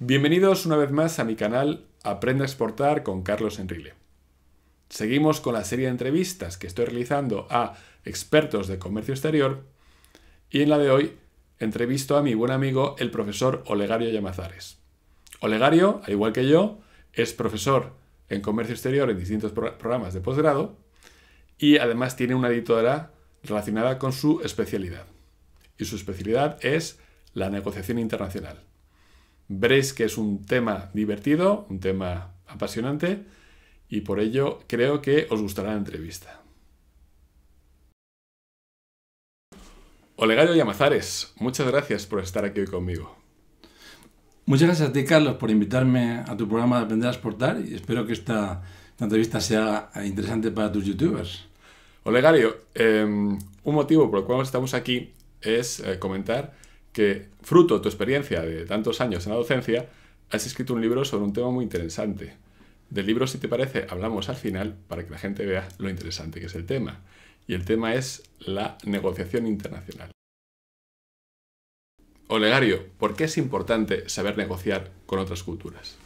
Bienvenidos una vez más a mi canal Aprende a exportar con Carlos Enrile. Seguimos con la serie de entrevistas que estoy realizando a expertos de comercio exterior y en la de hoy entrevisto a mi buen amigo el profesor Olegario Yamazares. Olegario, al igual que yo, es profesor en comercio exterior en distintos programas de posgrado y además tiene una editora relacionada con su especialidad. Y su especialidad es la negociación internacional. Veréis que es un tema divertido, un tema apasionante y por ello creo que os gustará la entrevista. Olegario Yamazares, muchas gracias por estar aquí hoy conmigo. Muchas gracias a ti, Carlos, por invitarme a tu programa de Aprender a Exportar y espero que esta, entrevista sea interesante para tus youtubers. Olegario, em, un motivo por el cual estamos aquí es eh, comentar que, fruto de tu experiencia de tantos años en la docencia, has escrito un libro sobre un tema muy interesante. Del libro, si te parece, hablamos al final para que la gente vea lo interesante que es el tema. Y el tema es la negociación internacional. Olegario, ¿por qué es importante saber negociar con otras culturas?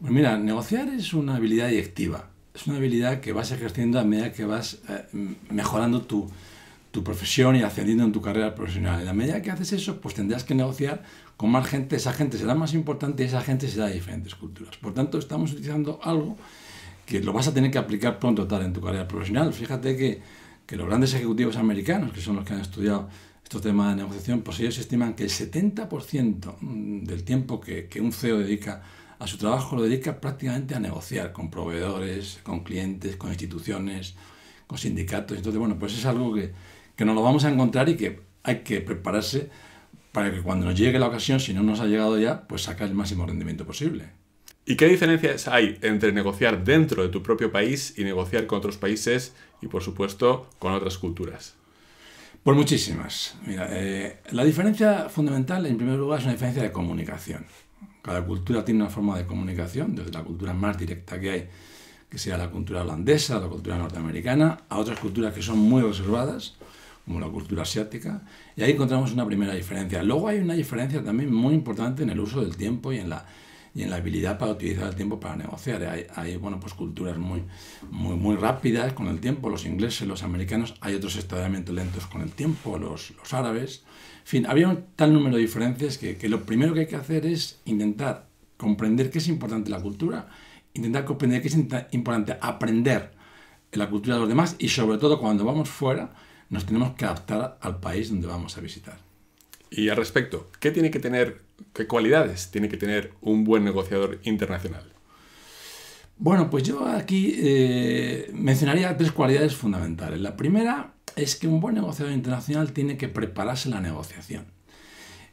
Pues mira, negociar es una habilidad directiva. Es una habilidad que vas ejerciendo a medida que vas eh, mejorando tu, tu profesión y ascendiendo en tu carrera profesional. En la medida que haces eso, pues tendrás que negociar con más gente, esa gente será más importante y esa gente será de diferentes culturas. Por tanto, estamos utilizando algo que lo vas a tener que aplicar pronto tal en tu carrera profesional. Fíjate que, que los grandes ejecutivos americanos, que son los que han estudiado estos temas de negociación, pues ellos estiman que el 70% mm, del tiempo que, que un CEO dedica a su trabajo lo dedica prácticamente a negociar con proveedores, con clientes, con instituciones, con sindicatos. Entonces, bueno, pues es algo que, que nos lo vamos a encontrar y que hay que prepararse para que cuando nos llegue la ocasión, si no nos ha llegado ya, pues sacar el máximo rendimiento posible. ¿Y qué diferencias hay entre negociar dentro de tu propio país y negociar con otros países y, por supuesto, con otras culturas? Pues muchísimas. Mira, eh, la diferencia fundamental, en primer lugar, es una diferencia de comunicación. Cada cultura tiene una forma de comunicación, desde la cultura más directa que hay, que sea la cultura holandesa, la cultura norteamericana, a otras culturas que son muy observadas como la cultura asiática, y ahí encontramos una primera diferencia. Luego hay una diferencia también muy importante en el uso del tiempo y en la, y en la habilidad para utilizar el tiempo para negociar. Hay, bueno, pues culturas muy, muy, muy rápidas con el tiempo, los ingleses, los americanos, hay otros estallamientos lentos con el tiempo, los, árabes. En fin, había un tal número de diferencias que, que lo primero que hay que hacer es intentar comprender qué es importante la cultura, intentar comprender qué es importante aprender la cultura de los demás y sobre todo cuando vamos fuera, nos tenemos que adaptar al país donde vamos a visitar. Y al respecto, ¿qué tiene que tener, qué cualidades tiene que tener un buen negociador internacional? Bueno, pues yo aquí eh, mencionaría tres cualidades fundamentales. La primera es que un buen negociador internacional tiene que prepararse la negociación.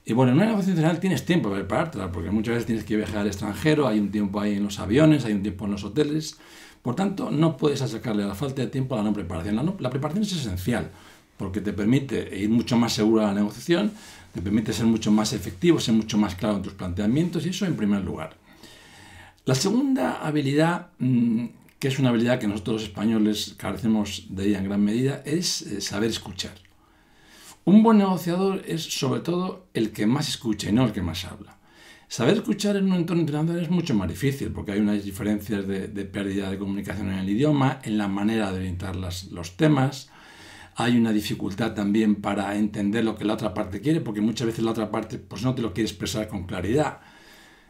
Y bueno, en una negociación internacional tienes tiempo para prepararte porque muchas veces tienes que viajar al extranjero, hay un tiempo ahí en los aviones, hay un tiempo en los hoteles. Por tanto, no puedes sacarle a la falta de tiempo a la no preparación. La, preparación es esencial porque te permite ir mucho más seguro a la negociación, te permite ser mucho más efectivo, ser mucho más claro en tus planteamientos y eso en primer lugar. La segunda habilidad, mm, que es una habilidad que nosotros los españoles carecemos de ella en gran medida, es eh, saber escuchar. Un buen negociador es sobre todo el que más escucha y no el que más habla. Saber escuchar en un entorno internacional es mucho más difícil porque hay unas diferencias de, pérdida de comunicación en el idioma, en la manera de orientar los temas. Hay una dificultad también para entender lo que la otra parte quiere porque muchas veces la otra parte pues, no te lo quiere expresar con claridad.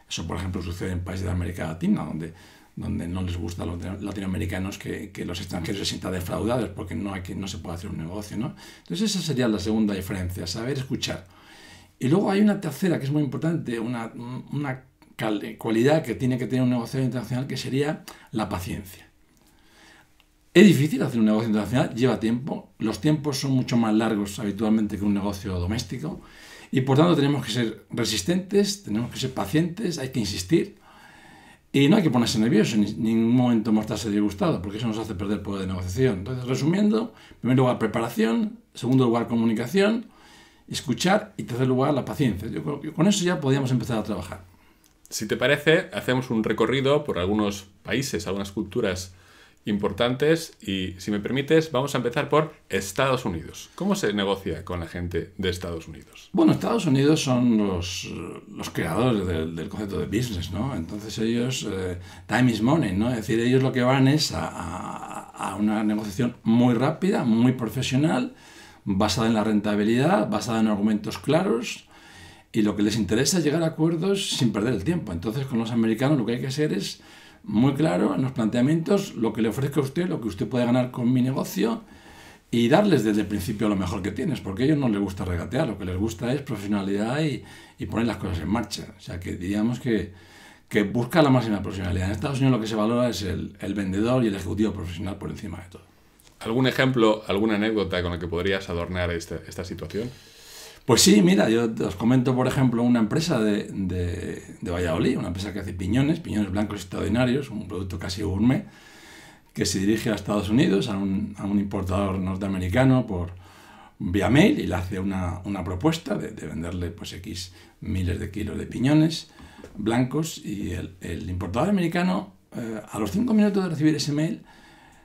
Eso, por ejemplo, sucede en países de América Latina, donde, donde no les gusta a los latinoamericanos que, los extranjeros se sientan defraudados porque no, hay no se puede hacer un negocio. Entonces esa sería la segunda diferencia, saber escuchar. Y luego hay una tercera que es muy importante, una, cualidad que tiene que tener un negocio internacional, que sería la paciencia. Es difícil hacer un negocio internacional, lleva tiempo, los tiempos son mucho más largos habitualmente que un negocio doméstico y por tanto tenemos que ser resistentes, tenemos que ser pacientes, hay que insistir y no hay que ponerse nervioso en ningún momento mostrarse disgustado porque eso nos hace perder poder de negociación. Entonces, resumiendo, primero lugar preparación, segundo lugar comunicación, escuchar y, tercer lugar, la paciencia. Yo, que con eso ya podíamos empezar a trabajar. Si te parece, hacemos un recorrido por algunos países, algunas culturas importantes y, si me permites, vamos a empezar por Estados Unidos. ¿Cómo se negocia con la gente de Estados Unidos? Bueno, Estados Unidos son los, creadores del, concepto de business, ¿no? Entonces ellos, eh, time is money, ¿no? Es decir, ellos lo que van es a una negociación muy rápida, muy profesional, basada en la rentabilidad, basada en argumentos claros y lo que les interesa es llegar a acuerdos sin perder el tiempo. Entonces con los americanos lo que hay que hacer es muy claro en los planteamientos lo que le ofrezca a usted, lo que usted puede ganar con mi negocio y darles desde el principio lo mejor que tienes, porque a ellos no les gusta regatear, lo que les gusta es profesionalidad y, poner las cosas en marcha. O sea que diríamos que, busca la máxima profesionalidad. En Estados Unidos lo que se valora es el vendedor y el ejecutivo profesional por encima de todo. ¿Algún ejemplo, alguna anécdota con la que podrías adornar este, esta, situación? Pues sí, mira, yo os comento, por ejemplo, una empresa de, de, Valladolid, una empresa que hace piñones, piñones blancos extraordinarios, un producto casi gourmet, que se dirige a Estados Unidos, a un, importador norteamericano por vía mail y le hace una, propuesta de, venderle pues X miles de kilos de piñones blancos y el, importador americano, eh, a los cinco minutos de recibir ese mail,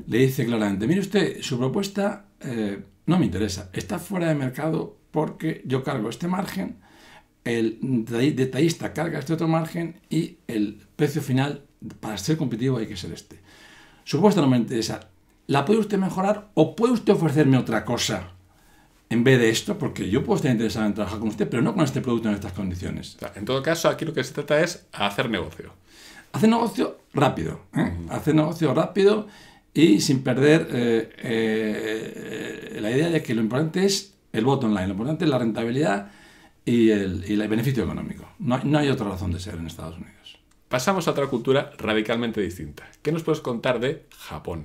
le dice claramente, mire usted, su propuesta eh, no me interesa, está fuera de mercado porque yo cargo este margen, el detallista carga este otro margen y el precio final para ser competitivo hay que ser este. Su propuesta no me interesa, ¿la puede usted mejorar o puede usted ofrecerme otra cosa? en vez de esto, porque yo puedo estar interesado en trabajar con usted, pero no con este producto en estas condiciones. En todo caso, aquí lo que se trata es hacer negocio. Hacer negocio rápido. ¿eh? Hacer negocio rápido y sin perder eh, eh, la idea de que lo importante es el voto online, lo importante es la rentabilidad y el, beneficio económico. No, hay otra razón de ser en Estados Unidos. Pasamos a otra cultura radicalmente distinta. ¿Qué nos puedes contar de Japón?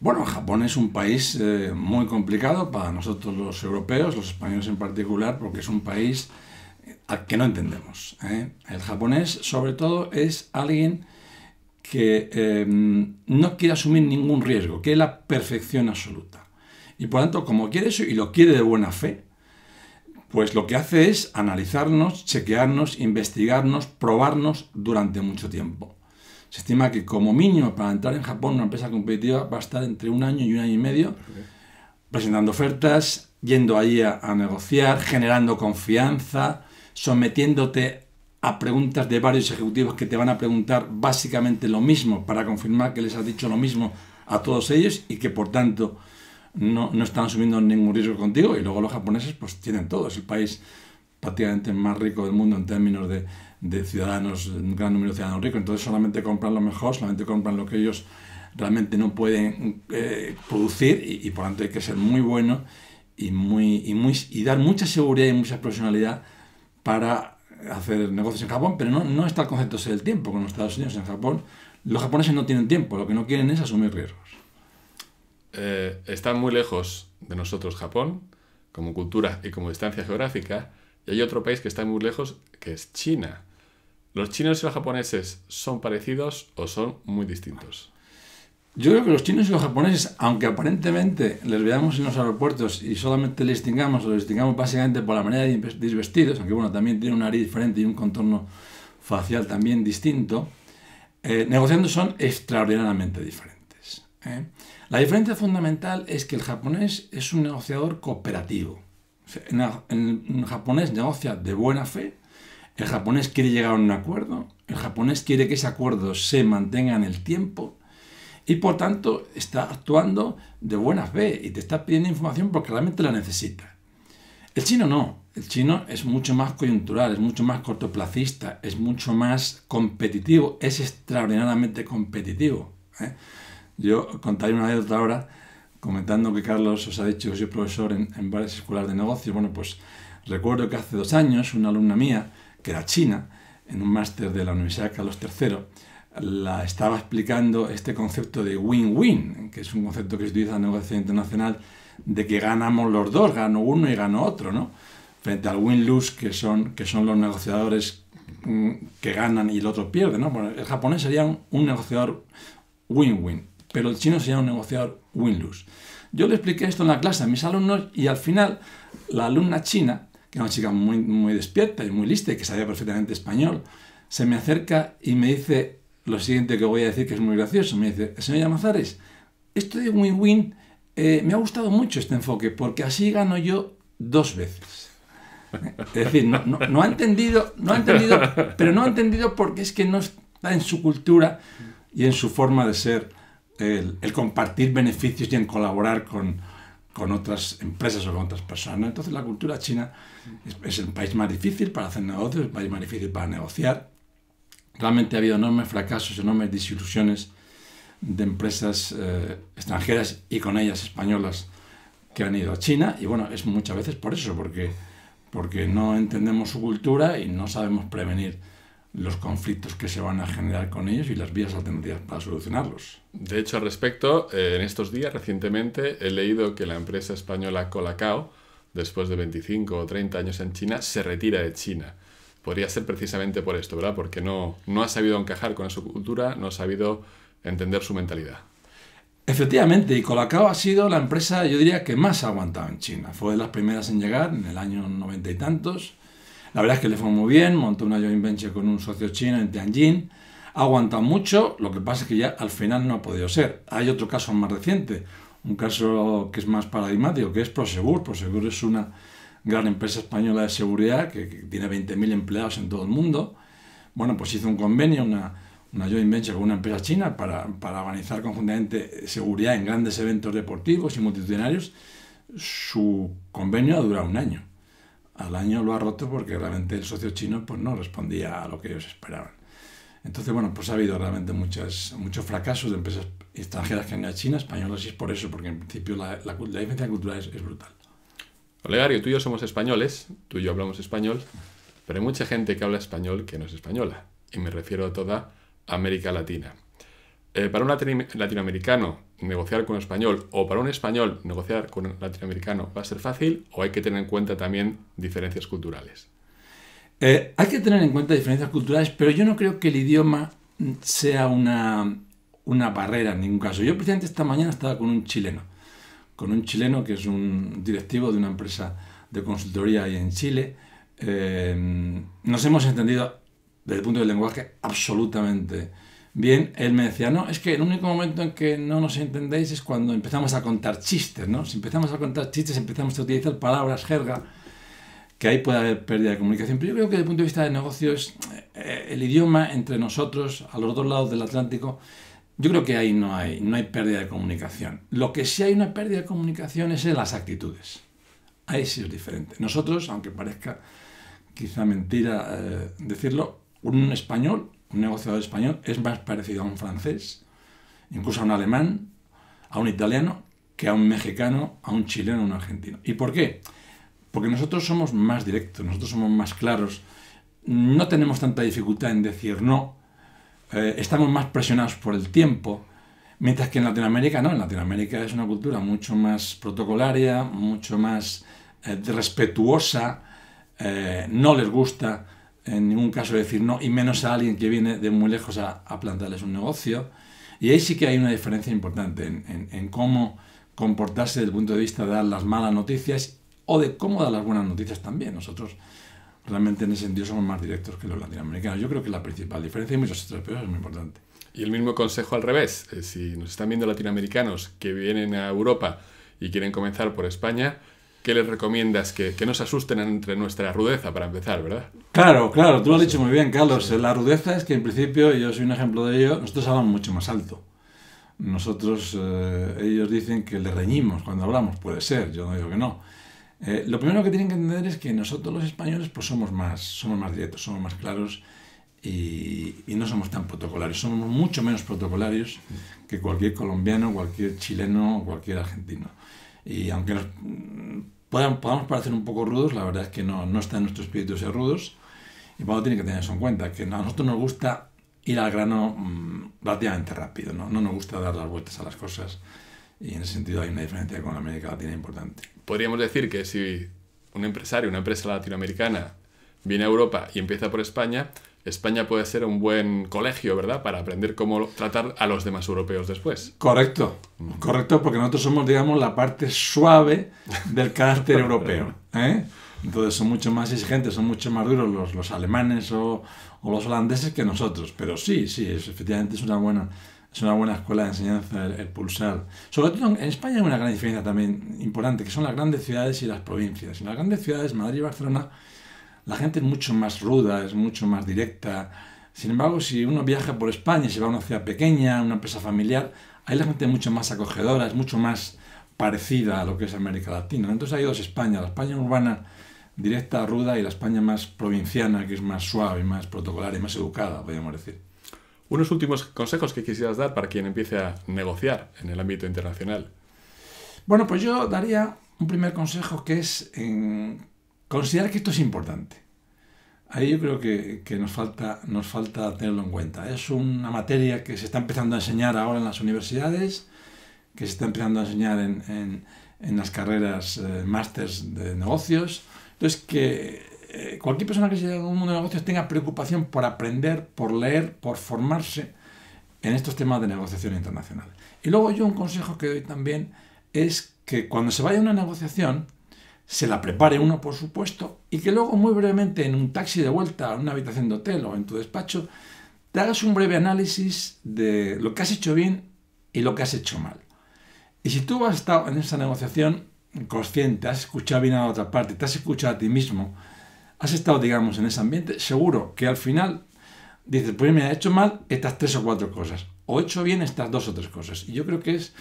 Bueno, Japón es un país eh, muy complicado para nosotros los europeos, los españoles en particular, porque es un país al que no entendemos. El japonés, sobre todo, es alguien que em, no quiere asumir ningún riesgo, que es la perfección absoluta. Y por tanto, como quiere eso y lo quiere de buena fe, pues lo que hace es analizarnos, chequearnos, investigarnos, probarnos durante mucho tiempo. Se estima que como mínimo para entrar en Japón una empresa competitiva va a estar entre un año y un año y medio presentando ofertas, yendo allí a, a negociar, generando confianza, sometiéndote a preguntas de varios ejecutivos que te van a preguntar básicamente lo mismo para confirmar que les has dicho lo mismo a todos ellos y que por tanto no, no están asumiendo ningún riesgo contigo. Y luego los japoneses pues tienen todo, es el país prácticamente más rico del mundo en términos de, de ciudadanos, un gran número de ciudadanos ricos, entonces solamente compran lo mejor, solamente compran lo que ellos realmente no pueden eh, producir y, y, por tanto hay que ser muy bueno y, muy, y, muy, y dar mucha seguridad y mucha profesionalidad para hacer negocios en Japón, pero no, no está el concepto ser el tiempo con los Estados Unidos. En Japón, los japoneses no tienen tiempo, lo que no quieren es asumir riesgos. Eh, están muy lejos de nosotros Japón, como cultura y como distancia geográfica, y hay otro país que está muy lejos, que es China. ¿Los chinos y los japoneses son parecidos o son muy distintos? Yo creo que los chinos y los japoneses, aunque aparentemente les veamos en los aeropuertos y solamente les distingamos, o les distingamos básicamente por la manera de ir vestidos, aunque bueno, también tienen una nariz diferente y un contorno facial también distinto, eh, negociando son extraordinariamente diferentes. ¿eh? La diferencia fundamental es que el japonés es un negociador cooperativo. el japonés negocia de buena fe, el japonés quiere llegar a un acuerdo, el japonés quiere que ese acuerdo se mantenga en el tiempo, y por tanto está actuando de buena fe y te está pidiendo información porque realmente la necesita. El chino no, el chino es mucho más coyuntural, es mucho más cortoplacista, es mucho más competitivo, es extraordinariamente competitivo. ¿eh? Yo contaré una anécdota ahora comentando que Carlos os ha dicho que soy profesor en, varias escuelas de negocios. Bueno, pues recuerdo que hace dos años una alumna mía, que era china, en un máster de la Universidad Carlos III, la estaba explicando este concepto de win-win, que es un concepto que se utiliza en la negociación internacional, de que ganamos los dos, gano uno y gano otro, ¿no? Frente al win-lose, que son, que son los negociadores mm, que ganan y el otro pierde, ¿no? el japonés sería un, negociador win-win, pero el chino sería un negociador win-lose. Yo le expliqué esto en la clase a mis alumnos y al final la alumna china, que era una chica muy, muy despierta y muy lista y que sabía perfectamente español, se me acerca y me dice, lo siguiente que voy a decir que es muy gracioso. Me dice, señor Mazares, esto de win-win eh, me ha gustado mucho este enfoque porque así gano yo dos veces. Es decir, no, ha entendido, no ha entendido, pero no ha entendido porque es que no está en su cultura y en su forma de ser el, compartir beneficios y en colaborar con, otras empresas o con otras personas. Entonces la cultura china es, es el país más difícil para hacer negocios, el país más difícil para negociar, Realmente ha habido enormes fracasos, enormes desilusiones de empresas eh, extranjeras y con ellas españolas que han ido a China. Y bueno, es muchas veces por eso, porque, porque no entendemos su cultura y no sabemos prevenir los conflictos que se van a generar con ellos y las vías alternativas para solucionarlos. De hecho, al respecto, eh, en estos días recientemente he leído que la empresa española Colacao, después de 25 o 30 años en China, se retira de China podría ser precisamente por esto, ¿verdad? Porque no, no ha sabido encajar con su cultura, no ha sabido entender su mentalidad. Efectivamente, y Colacao ha sido la empresa, yo diría, que más ha aguantado en China. Fue de las primeras en llegar en el año noventa y tantos. La verdad es que le fue muy bien, montó una joint venture con un socio chino en Tianjin. Ha aguantado mucho, lo que pasa es que ya al final no ha podido ser. Hay otro caso más reciente, un caso que es más paradigmático, que es Prosegur. Prosegur es una gran empresa española de seguridad que, tiene 20.000 empleados en todo el mundo. Bueno, pues hizo un convenio, una, una joint venture con una empresa china para, para organizar conjuntamente seguridad en grandes eventos deportivos y multitudinarios. Su convenio ha durado un año. Al año lo ha roto porque realmente el socio chino pues, no respondía a lo que ellos esperaban. Entonces, bueno, pues ha habido realmente muchas, muchos fracasos de empresas extranjeras que han ido a China, españolas, y es por eso, porque en principio la, diferencia cultural es brutal. Olegario, tú y yo somos españoles, tú y yo hablamos español, pero hay mucha gente que habla español que no es española, y me refiero a toda América Latina. Eh, para un latinoamericano negociar con español o para un español negociar con un latinoamericano va a ser fácil o hay que tener en cuenta también diferencias culturales? Eh, hay que tener en cuenta diferencias culturales, pero yo no creo que el idioma sea una, una barrera en ningún caso. Yo precisamente esta mañana estaba con un chileno con un chileno que es un directivo de una empresa de consultoría ahí en Chile. Eh, nos hemos entendido desde el punto del lenguaje absolutamente bien. Él me decía, no, es que el único momento en que no nos entendéis es cuando empezamos a contar chistes, ¿no? Si empezamos a contar chistes, empezamos a utilizar palabras, jerga, que ahí puede haber pérdida de comunicación. Pero yo creo que desde el punto de vista de negocios, eh, el idioma entre nosotros, a los dos lados del Atlántico, yo creo que ahí no hay, no hay pérdida de comunicación. Lo que sí hay una pérdida de comunicación es en las actitudes. Ahí sí es diferente. Nosotros, aunque parezca quizá mentira eh, decirlo, un español, un negociador español, es más parecido a un francés, incluso a un alemán, a un italiano, que a un mexicano, a un chileno, a un argentino. ¿Y por qué? Porque nosotros somos más directos, nosotros somos más claros, no tenemos tanta dificultad en decir no, eh, estamos más presionados por el tiempo, mientras que en Latinoamérica no, en Latinoamérica es una cultura mucho más protocolaria, mucho más eh, respetuosa, eh, no les gusta en ningún caso decir no, y menos a alguien que viene de muy lejos a, plantarles un negocio. Y ahí sí que hay una diferencia importante en, en, cómo comportarse desde el punto de vista de dar las malas noticias o de cómo dar las buenas noticias también. Nosotros realmente en ese sentido somos más directos que los latinoamericanos. Yo creo que la principal diferencia y muchos otras cosas es muy importante. Y el mismo consejo al revés. Eh, si nos están viendo latinoamericanos que vienen a Europa y quieren comenzar por España, ¿qué les recomiendas? Que, que no se asusten entre nuestra rudeza para empezar, ¿verdad? Claro, claro, tú lo has dicho muy bien, Carlos. La rudeza es que en principio, yo soy un ejemplo de ello, nosotros hablamos mucho más alto. Nosotros, eh, ellos dicen que le reñimos cuando hablamos, puede ser, yo no digo que no eh, lo primero que tienen que entender es que nosotros los españoles pues somos más, somos más directos, somos más claros y, no somos tan protocolarios, somos mucho menos protocolarios que cualquier colombiano, cualquier chileno o cualquier argentino. Y aunque mm, podamos parecer un poco rudos, la verdad es que no, no está en nuestro espíritu ser rudos y Pablo tiene que tener eso en cuenta, que a nosotros nos gusta ir al grano mm, relativamente rápido, ¿no? no nos gusta dar las vueltas a las cosas. Y en ese sentido hay una diferencia con América Latina importante. Podríamos decir que si un empresario, una empresa latinoamericana, viene a Europa y empieza por España, España puede ser un buen colegio, ¿verdad? Para aprender cómo tratar a los demás europeos después. Correcto, correcto, porque nosotros somos, digamos, la parte suave del carácter europeo. ¿eh? Entonces son mucho más exigentes, son mucho más duros los, alemanes o, los holandeses que nosotros. Pero sí, sí, efectivamente es una buena, es una buena escuela de enseñanza el, pulsar. Sobre todo en España hay una gran diferencia también importante, que son las grandes ciudades y las provincias. En las grandes ciudades, Madrid y Barcelona, la gente es mucho más ruda, es mucho más directa. Sin embargo, si uno viaja por España, y se va a una ciudad pequeña, una empresa familiar, ahí la gente es mucho más acogedora, es mucho más parecida a lo que es América Latina. Entonces hay dos España, la España urbana directa, ruda, y la España más provinciana, que es más suave, más protocolar y más educada, podríamos decir. Unos últimos consejos que quisieras dar para quien empiece a negociar en el ámbito internacional. Bueno, pues yo daría un primer consejo que es considerar que esto es importante. Ahí yo creo que, nos, falta, nos falta tenerlo en cuenta. Es una materia que se está empezando a enseñar ahora en las universidades, que se está empezando a enseñar en, las carreras eh, másters de negocios. Entonces, que eh, cualquier persona que se haya un mundo de negocios tenga preocupación por aprender, por leer, por formarse en estos temas de negociación internacional. Y luego yo un consejo que doy también es que cuando se vaya a una negociación, se la prepare uno, por supuesto, y que luego muy brevemente en un taxi de vuelta, a una habitación de hotel o en tu despacho, te hagas un breve análisis de lo que has hecho bien y lo que has hecho mal. Y si tú has estado en esa negociación consciente, has escuchado bien a la otra parte, te has escuchado a ti mismo, has estado, digamos, en ese ambiente, seguro que al final dices, pues me he hecho mal estas tres o cuatro cosas, o he hecho bien estas dos o tres cosas. Y yo creo que es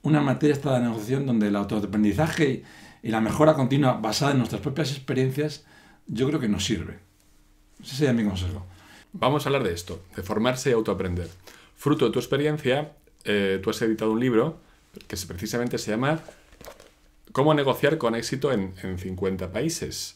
una materia esta de negociación donde el autoaprendizaje y, la mejora continua basada en nuestras propias experiencias, yo creo que nos sirve. Ese sería mi consejo. Vamos a hablar de esto, de formarse y autoaprender. Fruto de tu experiencia, eh, tú has editado un libro que precisamente se llama Cómo negociar con éxito en, en 50 países.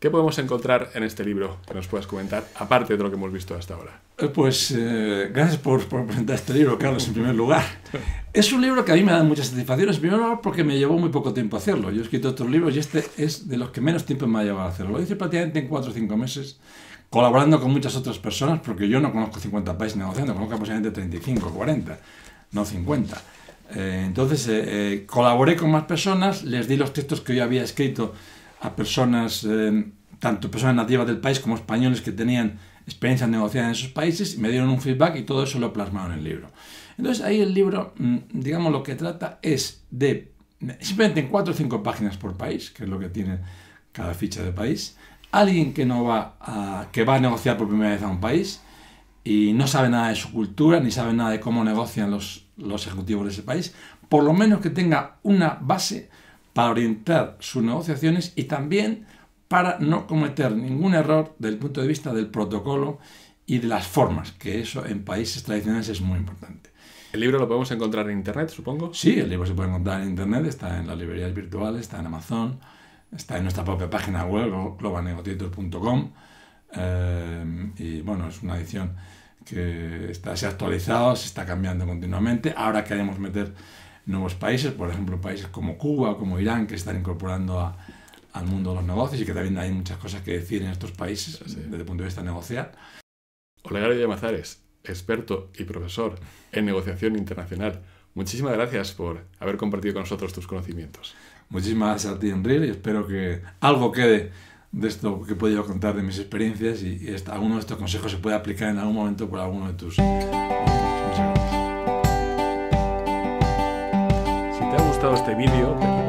¿Qué podemos encontrar en este libro que nos puedas comentar, aparte de lo que hemos visto hasta ahora? Eh, pues eh, gracias por, presentar este libro, Carlos, en primer lugar. Es un libro que a mí me da muchas satisfacciones, en primer lugar porque me llevó muy poco tiempo hacerlo. Yo he escrito otros libros y este es de los que menos tiempo me ha llevado a hacerlo. Lo hice prácticamente en 4 o 5 meses, colaborando con muchas otras personas, porque yo no conozco 50 países negociando, conozco aproximadamente 35, 40, no 50. Eh, entonces colaboré con más personas, les di los textos que yo había escrito a personas, eh, tanto personas nativas del país como españoles que tenían experiencia negociar en esos países, y me dieron un feedback y todo eso lo plasmaron en el libro. Entonces ahí el libro, mm, digamos, lo que trata es de, simplemente en 4 o 5 páginas por país, que es lo que tiene cada ficha de país, alguien que, no va a, que va a negociar por primera vez a un país y no sabe nada de su cultura, ni sabe nada de cómo negocian los, los ejecutivos de ese país, por lo menos que tenga una base para orientar sus negociaciones y también para no cometer ningún error desde el punto de vista del protocolo y de las formas, que eso en países tradicionales es muy importante. ¿El libro lo podemos encontrar en Internet, supongo? Sí, el libro se puede encontrar en Internet, está en las librerías virtuales, está en Amazon, está en nuestra propia página web, globanegotiator.com eh, y bueno, es una edición que está, se ha actualizado, se está cambiando continuamente. Ahora queremos meter nuevos países, por ejemplo, países como Cuba, como Irán, que están incorporando al mundo de los negocios y que también hay muchas cosas que decir en estos países desde el punto de vista negocial. Olegario de Mazares, experto y profesor en negociación internacional. Muchísimas gracias por haber compartido con nosotros tus conocimientos. Muchísimas gracias a ti, Enrique, y espero que algo quede de esto que he podido contar de mis experiencias y, alguno de estos consejos se pueda aplicar en algún momento por alguno de tus... gustado este vídeo,